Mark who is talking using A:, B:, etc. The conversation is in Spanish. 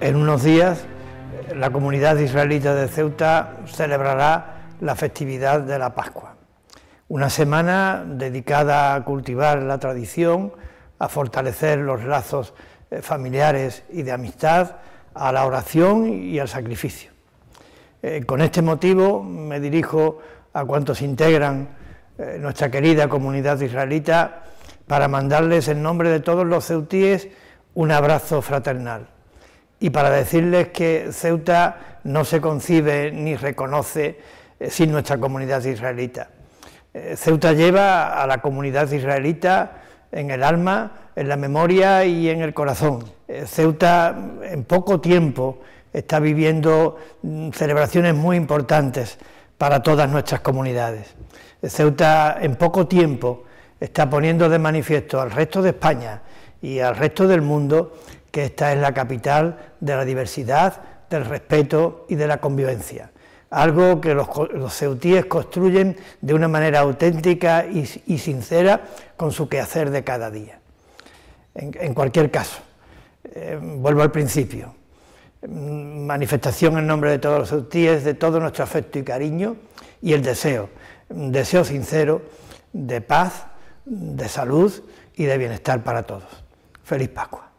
A: En unos días, la comunidad israelita de Ceuta celebrará la festividad de la Pascua, una semana dedicada a cultivar la tradición, a fortalecer los lazos eh, familiares y de amistad, a la oración y al sacrificio. Eh, con este motivo me dirijo a cuantos integran eh, nuestra querida comunidad israelita para mandarles en nombre de todos los ceutíes un abrazo fraternal y para decirles que Ceuta no se concibe ni reconoce eh, sin nuestra comunidad israelita. Eh, Ceuta lleva a la comunidad israelita en el alma, en la memoria y en el corazón. Eh, Ceuta mm, en poco tiempo está viviendo mm, celebraciones muy importantes para todas nuestras comunidades. Ceuta en poco tiempo está poniendo de manifiesto al resto de España y al resto del mundo que esta es la capital de la diversidad, del respeto y de la convivencia. Algo que los, ceutíes construyen de una manera auténtica y, sincera con su quehacer de cada día. En, cualquier caso, eh, vuelvo al principio, mm, manifestación en nombre de todos los ceutíes, de todo nuestro afecto y cariño y el deseo, un deseo sincero de paz, de salud y de bienestar para todos. Feliz Pascua.